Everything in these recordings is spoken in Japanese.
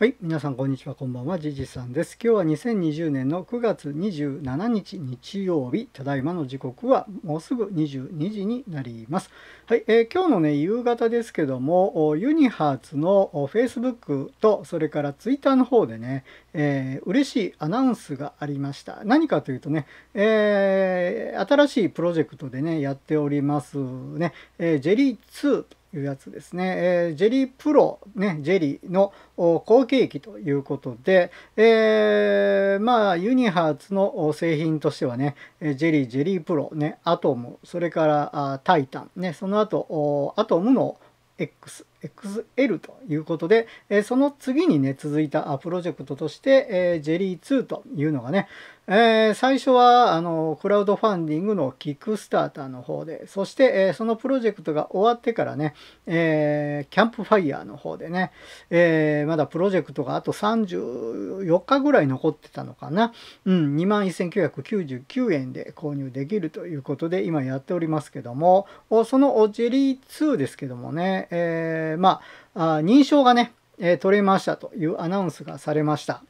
はい、皆さんこんにちは、こんばんは、じじさんです。今日は2020年の9月27日日曜日、ただいまの時刻はもうすぐ22時になります。はい、えー、今日のね、夕方ですけども、ユニハーツの Facebook と、それから Twitter の方でね、えー、嬉しいアナウンスがありました。何かというとね、えー、新しいプロジェクトでね、やっておりますね、えー、ジェリー2いうやつですね、えー、ジェリープロ、ね、ジェリーの後継機ということで、えー、まあ、ユニハーツの製品としてはね、ジェリー、ジェリープロ、ね、アトム、それからタイタン、ね、その後、アトムの X、XL ということで、えその次にね、続いたプロジェクトとして、えジェリー2というのがね、え最初は、あの、クラウドファンディングのキックスターターの方で、そして、えそのプロジェクトが終わってからね、えキャンプファイヤーの方でね、えまだプロジェクトがあと34日ぐらい残ってたのかな、うん、21,999円で購入できるということで、今やっておりますけども、そのジェリー2ですけどもね、えーー、まあ、認証がね、取れましたというアナウンスがされました。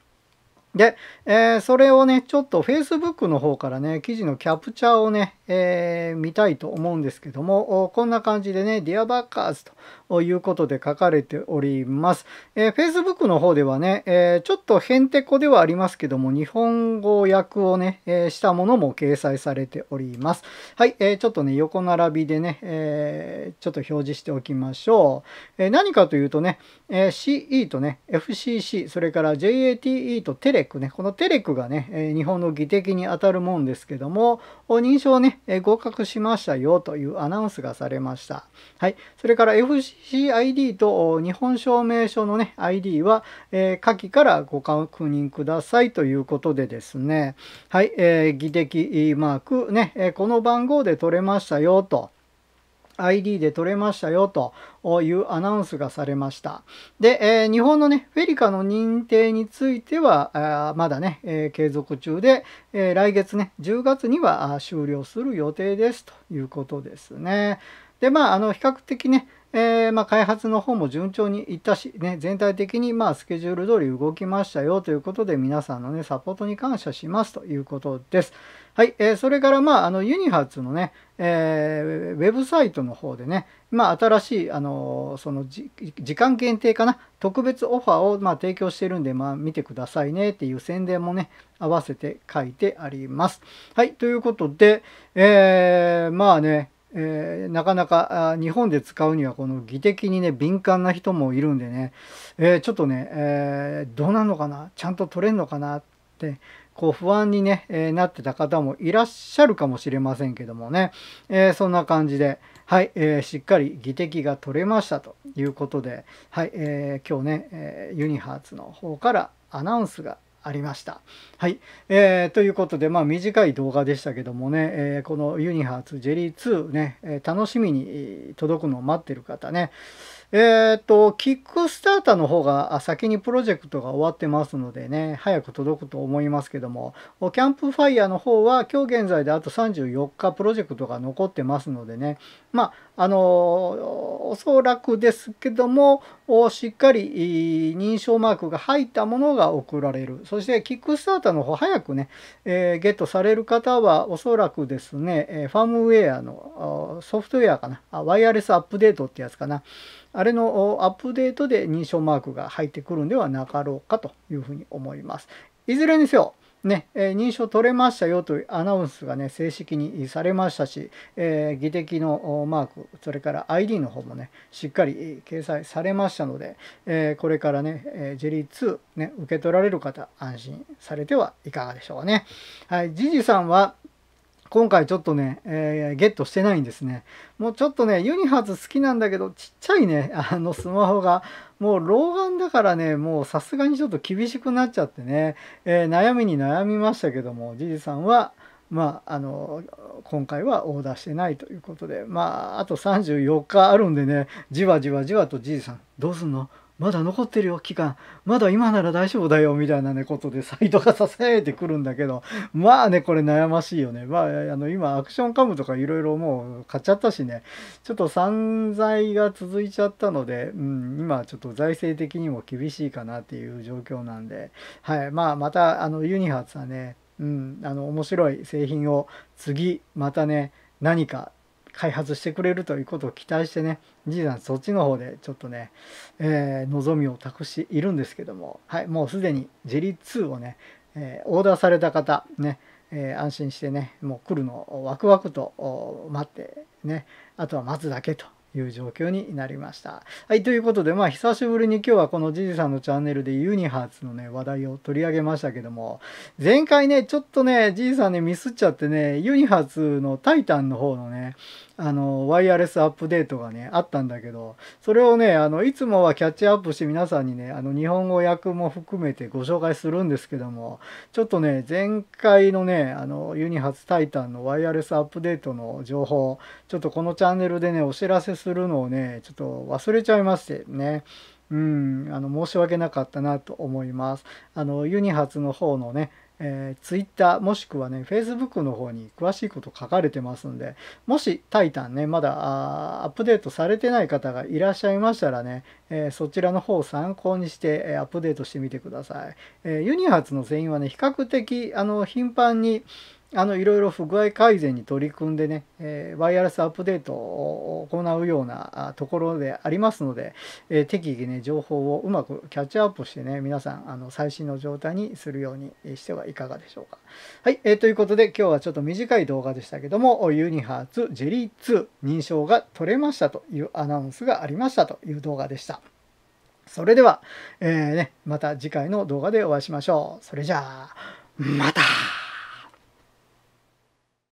で、えー、それをね、ちょっと Facebook の方からね、記事のキャプチャーをね、えー、見たいと思うんですけども、こんな感じでね、Dear Backers ということで書かれております。えー、Facebook の方ではね、えちょっとヘンテコではありますけども、日本語訳をね、えしたものも掲載されております。はい、えちょっとね、横並びでね、えちょっと表示しておきましょう。え何かというとね、え CE とね、FCC、それから JATE とテレレクね、このテレクがね、日本の議的にあたるもんですけども、認証ね、合格しましたよというアナウンスがされました。はい。それから FCID と日本証明書のね、ID は、えー、下記からご確認くださいということでですね、はい、えー、議的マークね、この番号で取れましたよと。ID で取れましたよというアナウンスがされました。で、えー、日本のね、フェリカの認定については、まだね、えー、継続中で、えー、来月ね、10月には終了する予定ですということですね。でまああの比較的ねえー、まあ、開発の方も順調にいったし、ね、全体的にまあスケジュール通り動きましたよということで皆さんの、ね、サポートに感謝しますということです。はい、えー、それから、まあ、あのユニハーツのね、えー、ウェブサイトの方でね、まあ、新しい、あのその時間限定かな、特別オファーを、まあ、提供してるんで、まあ、見てくださいねっていう宣伝もね、合わせて書いてあります。はい、ということで、えー、まあね、えー、なかなか日本で使うにはこの技的にね敏感な人もいるんでね、えー、ちょっとね、えー、どうなのかなちゃんと取れんのかなってこう不安にね、えなってた方もいらっしゃるかもしれませんけどもね、えそんな感じで。はい、えー、しっかり技的が取れましたということで、はい、えー、今日ね、えー、ユニハーツの方からアナウンスがありました。はい、えー、ということで、まあ、短い動画でしたけどもね、えー、このユニハーツジェリー2ね、えー、楽しみに届くのを待ってる方ね、えっ、と、キックスターターの方が先にプロジェクトが終わってますのでね、早く届くと思いますけども、キャンプファイヤーの方は今日現在であと34日プロジェクトが残ってますのでね、まあ、あの、おそらくですけども、しっかり認証マークが入ったものが送られる。そして、キックスターターの方、早くね、えー、ゲットされる方は、おそらくですね、ファームウェアのソフトウェアかな、ワイヤレスアップデートってやつかな、あれのアップデートで認証マークが入ってくるんではなかろうかというふうに思います。いずれにせよ、ね、え認証取れましたよというアナウンスがね、正式にされましたし、えー、的のマーク、それから ID の方もね、しっかり掲載されましたので、えー、これからね、えー、ジェリー2、ね、受け取られる方、安心されてはいかがでしょうかね。はい、ジジさんは、今回ちょっとね、えー、ゲットしてないんですね。もうちょっとね、ユニハーツ好きなんだけど、ちっちゃいね、あのスマホが、もう老眼だからね、もうさすがにちょっと厳しくなっちゃってね、えー、悩みに悩みましたけども、じじさんは、まあ、あの、今回はオーダーしてないということで、まあ、あと34日あるんでね、じわじわじわとじいさん、どうすんのまだ残ってるよ期間まだ今なら大丈夫だよみたいなねことでサイトが支えてくるんだけどまあねこれ悩ましいよねまああの今アクションカムとかいろいろもう買っちゃったしねちょっと散財が続いちゃったので、うん、今ちょっと財政的にも厳しいかなっていう状況なんではいまあまたあのユニハーツはねうん、あの面白い製品を次またね何か開発してくれるということを期待してねじいさんそっちの方でちょっとね、えー、望みを託しているんですけども、はい、もうすでにジェリー2をね、えー、オーダーされた方ね、えー、安心してねもう来るのをワクワクと待ってねあとは待つだけという状況になりました。はい、ということで、まあ、久しぶりに今日はこのじじさんのチャンネルでユニハーツのね、話題を取り上げましたけども、前回ね、ちょっとね、じいさんね、ミスっちゃってね、ユニハーツのタイタンの方のね、あの、ワイヤレスアップデートがね、あったんだけど、それをね、あの、いつもはキャッチアップして皆さんにね、あの、日本語訳も含めてご紹介するんですけども、ちょっとね、前回のね、あの、ユニハツタイタンのワイヤレスアップデートの情報、ちょっとこのチャンネルでね、お知らせするのをね、ちょっと忘れちゃいましてね、うん、あの、申し訳なかったなと思います。あの、ユニハツの方のね、えー、Twitter もしくはね Facebook の方に詳しいこと書かれてますんでもしタイタンねまだアップデートされてない方がいらっしゃいましたらね、えー、そちらの方を参考にして、えー、アップデートしてみてください、えユニハーツの全員はね比較的あの頻繁にあのいろいろ不具合改善に取り組んでね、えー、ワイヤレスアップデートを行うようなところでありますので、えー、適宜ね情報をうまくキャッチアップしてね皆さんあの最新の状態にするようにしてはいかがでしょうか。はい、えー、ということで今日はちょっと短い動画でしたけどもユニハーツジェリー2認証が取れましたというアナウンスがありましたという動画でした。それでは、えーね、また次回の動画でお会いしましょう。それじゃあまた